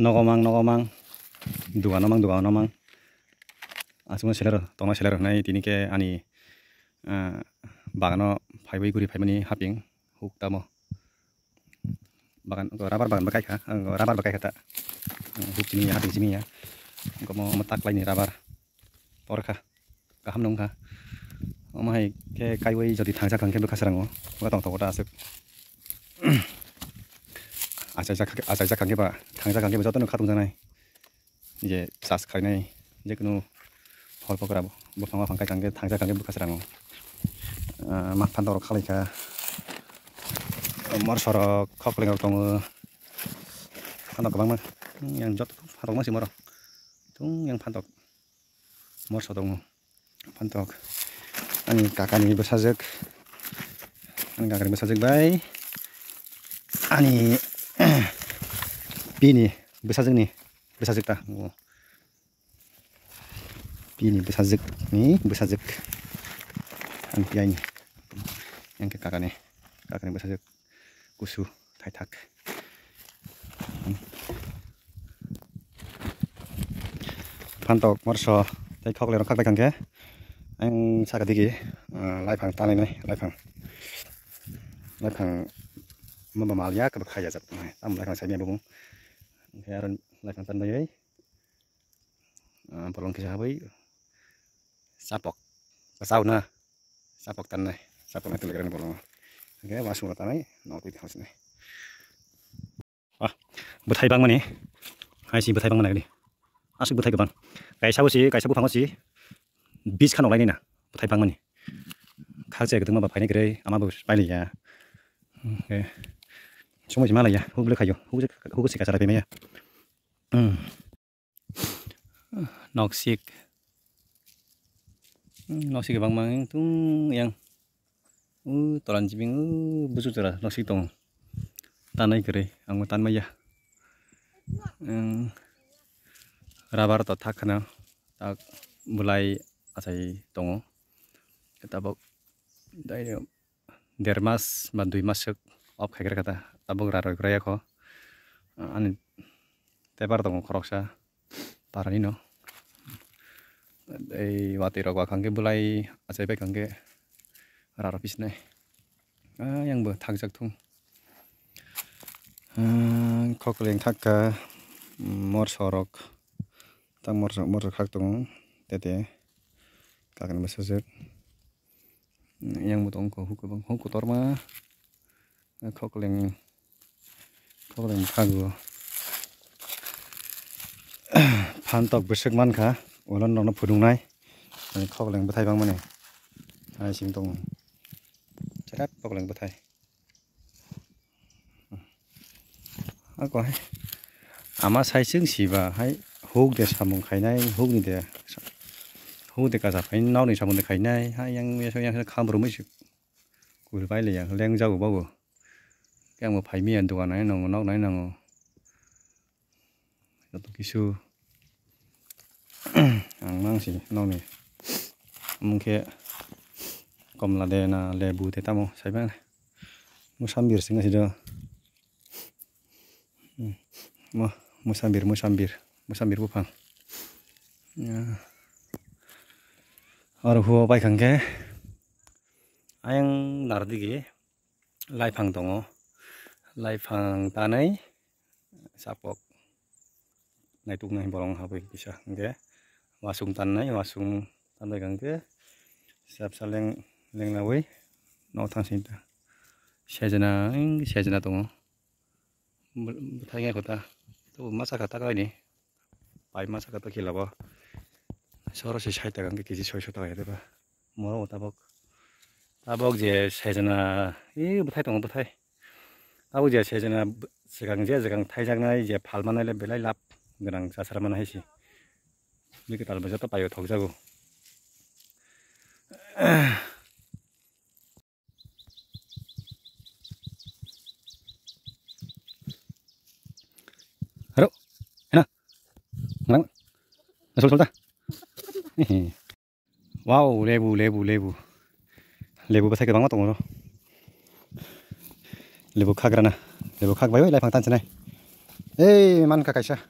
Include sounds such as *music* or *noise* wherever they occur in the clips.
นกอมังนกอมังดูกันนมังดูกันนมังอาชุนเชลเลอร์ตองมาเชลเลอร์นี่ที่นี่แกอันนี้บ้านนอไฟวิกุรีไฟมันนี่ฮับยิงฮุกตามอบ้านก็รับบ้านบ้านบักไก่ฮะรับบ้านบักไก่ฮะตาฮุกที่นี่ฮับยิงี่นี่ฮะก็มอมาตักไลนนี่รับบ้านปอร์ค่ะก็ห้ามนงค่ะเอามาให้แกไก่ไว้จอดที่ทางจากกลางแกบุคคลสังโอว่ต้องตกวได้สิ 아자작하게 아자작한 게봐 당작한 게봐 저때는 가동잖아요 이제 사스카이네 이제 그노 벌퍼그라 뭐 방화 방까지 간게 당작한 게 무카스라노 막 판다로 칼리카 머서로 커플링을 동어 판다 가방만 yang jot harong masih morong tung yang pantok morso dong pantok ani kakak ini bersajak ani kakak ini bersajak bye ani Bini besar nih Besar tak. Oh. Bini besar nih, besar zek. ini, Yang ke kakak nih, Kakak nih besar zek. kusu tai tak. Hmm. Pantok morso. tai kok le ron khak Yang ke. Ang sa gigi, eh, Lai pang, tali nih, lai pang. Lai pang, membawa malia ke khaya zap. lai ni bung kairan lakang tandoy ay palong eh, kisaboy sapok pasaw na sapok nah. Nah nih, sapok na talaga rin palong oke masuk na nonton nautit house na wah butai bang mani ya? hai si butai bang mana kali butai bang kaisa si kaisa bu si, bis kan olay na butai bang mani kaksa ya, kedung ma bapai ni gerai ama bu pai ni ya oke cuma gimana ya aku boleh kayu aku sih kacara pimpinnya hmm. noxic noxic bang bang itu yang uh tolan jiming uh busuk cerah noxic tong tanah kere anggota ya hmm. rabar atau tak kena. tak mulai asai tongo kita bok dari dermas bantu masuk op kira kata tabung raro ikra ko ani ah, tepar tongo koroksa parani no ei wati rokwa kangge bulai be kangge raro pisne ah yang be kok leng tak ka ah, mor sorok tang mor sorok mor sorok hak tongo tete kakan mesuzet yang mutong ko hukubang hong kok leng Tokling kangu. *coughs* Pan tok besek man ka. Ulan nong na pudung nai. Tokling batai bang này, Ai sing tong. Chát tokling batai. Hmm. Ako hai. Ama sai sing si ba hai. Huk de samung khai nai. Huk ni de. Huk de kaza khai nao ni samung de khai nai. Hai yang yang yang kham mới si. Kurbai le yang leng rau bao bao cái kaya mo pai mian tuwa na nong nok na nong ito xưa ăn mang gì nong này mông kia cầm la de na le mua sắm tamo sai ban mo sambir mua si do mo mo sambir mo sambir mo sambir bu phang ở hồ bay khẳng cái anh nở đi cái lai phẳng tổng hang tanai sapok naitung nai bolong hape bisa engke wasung tanai wasung tanai gangke siap saleng leng lawe no tang sinta sejana ing sejana tungo bertanya kota tuh masa kata ini pai masa kata kila bah soro si saita gangke kisi soi sota ya deba moro tabok tabok je sejana ih bertai tungo bertai अब जे से जना सिगां जे सिगां थाइजागनाय जे फालमानायलाय बेलाय लाभ गोनां जासारमान हायसि बे गोदान बोजाथ' बायो थगजागौ हेलो हेना nắng nó xuống xuống ta wow lebu lebu lebu lebu bắt thấy cái bóng mắt tổng rồi lebu rana lebu khak bayu lai phang tan chenai ei man ka kaisa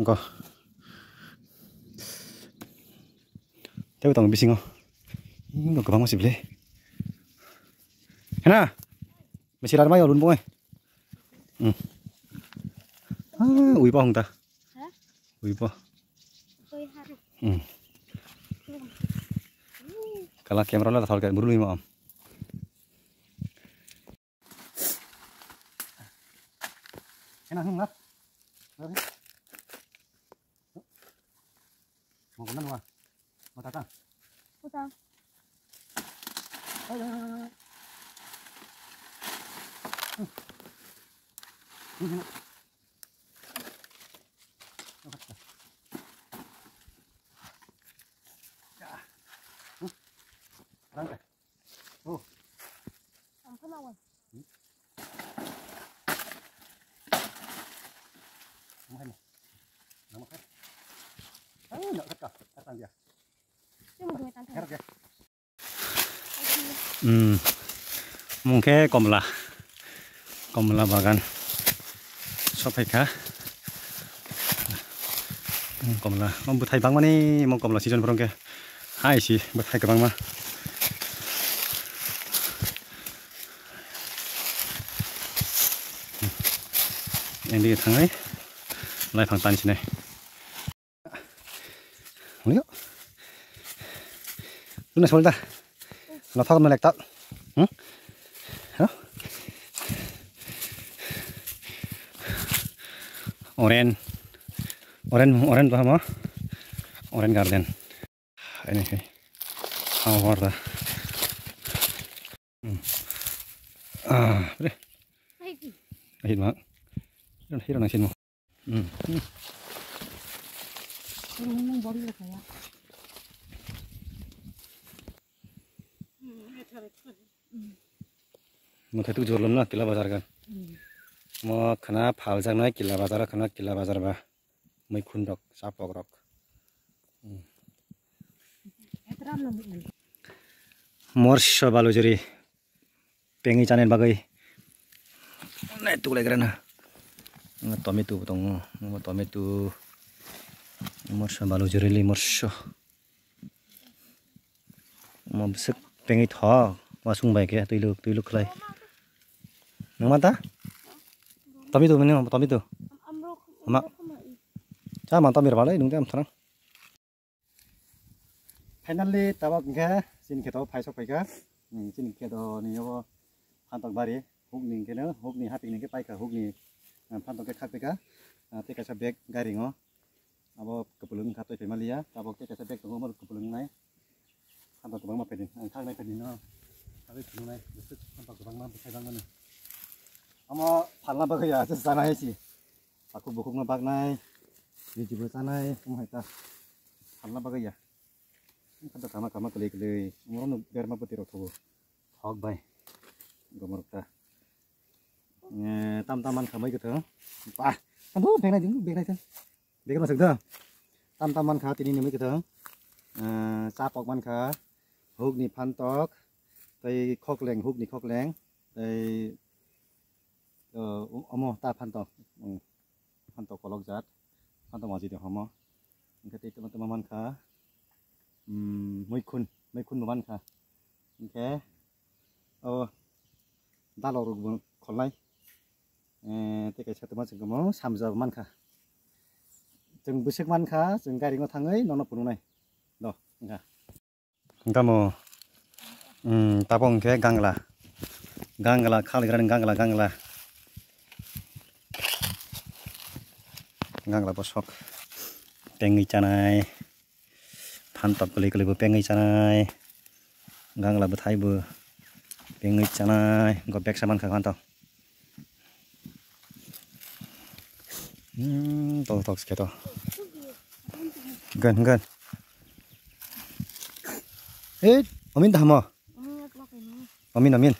angko tebu tong bisingo ngo ka bang masih beli hena masih ramai orang olun eh hmm ah ui pa ta ui pa hmm kamera la thal ka burului lima om. 음, 뭉게 껌라 껌라 바간 쇼페카 껌라 뭐 타이 방만이 뭐 껌라 시즌 그런 게 하이시 뭐 타이 그 방만 엔디 당해 lại phẳng tan trên này Ôi, lúc này xuống ta nó phát nó lệch tắt Orange, orange, oren oren oren paham ah oren garden ini sih sama warna hmm. ah beri. ahit mak hilang nasi mau hmm. মুথাইতুক জোরলাম না কিলা বাজার গান মখানা ফালজাক নয় কিলা বাজার খানা কিলা বাজার বা মই খুন্দক চাপক রক মর্ষ বালু জরি পেঙি চানের বাগৈ তুকুলাই না টমেটো দङ টমেটো মর্ষ বালু জরিলি মর্ষ pengi tho wa sung bai ke tuilu tuilu khlai nang mata tami tu mene tami tu ama cha ma tami rwalai nung tam thrang finally tawa ngha sin ke to phai sok pai ka ni sin ke do ni yo phantok bari huk ni ke na huk ni hapik ni ke pai ka huk ni phantok ke khak ka te ka sa bag gari ngo abo kepulung khatoi pemali ya tabok te ka sa bag ngo mar kepulung nai ทำปากกระบังมาเป็นข้างในเป็นดินนะข้างในเป็นดินเลยทำปากกระบังมาเป็นข้างใน ama phala ba kaya sa sanay si aku bukum na bag nai di jibu sanay kum hai ta phala ba kaya kada kama kama kali kali umur nu biar ma putiro thobo thok bai gomor ta tam taman khamai kutha pa tam bu bek nai jung bek nai tan bek ma sakda tam taman kha tini nimai kutha sa pok man kha hút nì phan tóc tay khóc lèng hút nì khóc lèng tay ờ omo ta phan tóc ừ, phan tóc có lóc giát phan tóc mà gì được không ừ, cái tay tụi tụi mình khá ừ, mấy khun mấy khun mà mình khá ok ờ đã lò rồi còn lại tay cái sao tụi mình sẽ có sắm giờ mình khá chừng bữa sức mình khá chừng cái đi ngon thằng ấy nó nó phụ này đó nha gamo um mm, tapong ke gangla gangla khali gran gangla gangla gangla bosok pengi chanai phan tap kali kali bu pengi chanai gangla bu thai bu pengi chanai go bek saman khang to um mm, to to ske to gần gần 에 어민 담아 어민 어민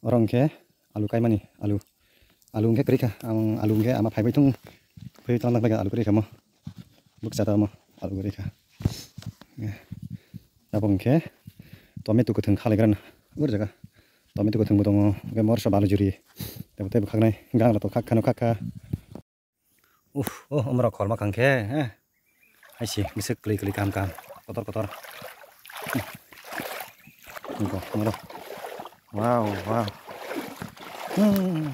어렁게 알루 까이마니 알루 알루게 그리카 암 알루게 아마 바이바이통 바이통 랑바가 알루 그리카 뭐 룩자다 뭐 알루 그리카 나봉게 토마토 같은 칼이그란 우르자가 토마토 같은 무동 게 머서 발로 주리 때부터 각네 강라 또 각하노 각하 우후 어 어머라 걸마 강게 아이씨 미스 글리 글리 감감 kotor-kotor ini tuh, ini tuh. wow, wow hmm.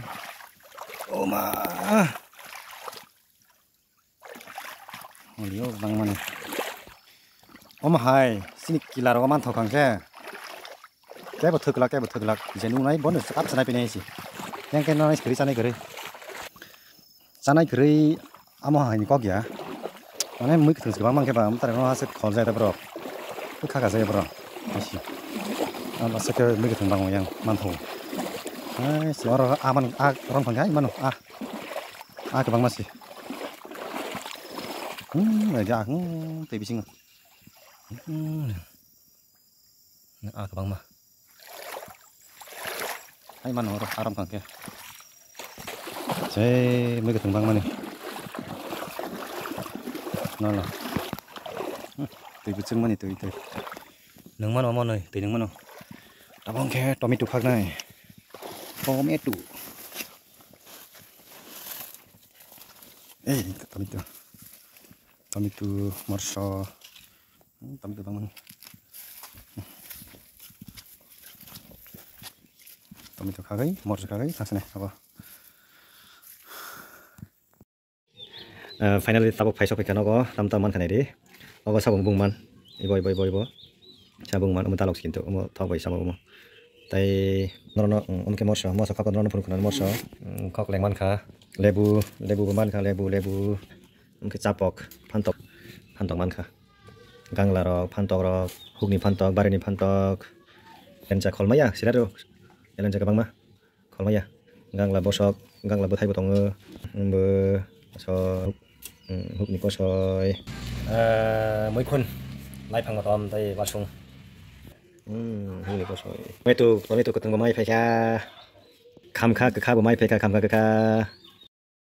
oh mah oh liyo, bang mana oh mah hai sini kilar oh mantau kang ke kayak betul kelak, kaya betul kelak jenuh naik bonus, apa senai pinai sih yang kena naik geri, sana geri sana geri, amah ini kok ya Mana mungkin terus kebang-bang kebang, tapi kalau hasil kalau saya terperok, itu kagak saya perok. Masih, apa sekali mungkin terbang yang mantu. Eh, suara aman, ah, orang mana? Ah, ah kebang masih. Hmm, aja aku tapi sih Hmm, ah kebang mah. Ayo mana orang, orang panggil. Saya mungkin terbang mana? nó là tùy bức itu mà này tùy tùy neng, món món này tùy nướng món nào đó bông tao này eh tao mít tụ tao mít tụ mọt sò tao mít tụ bằng mình tao mít này apa finally tabok phaisok phaikha nogo tamta man khanai re ogo sabong bung man ibo ibo ibo ibo sabong man umta lok kintu umo thawai samo umo tai norono umke morso morso khakon norono phun khanan morso khok leng man kha lebu lebu man kha lebu lebu umke chapok phantok phantok man kha gang la gangla rok phantok rok hugni phantok barini phantok lenja kholmaya siraro lenja kabangma kholmaya gangla bosok gangla bothai botong bo so ฮุกนี่ก็ชอยเอ่อมวยคนไล่พังกระตอม ได้วัดชงอืมฮุกนี่ก็ชอยไม่ตัวไม่ตัวกระตุ้องไม่ไปแค่ะ คำค่ากับค่าบไม่ไปแค่ะคำค่ากับค่า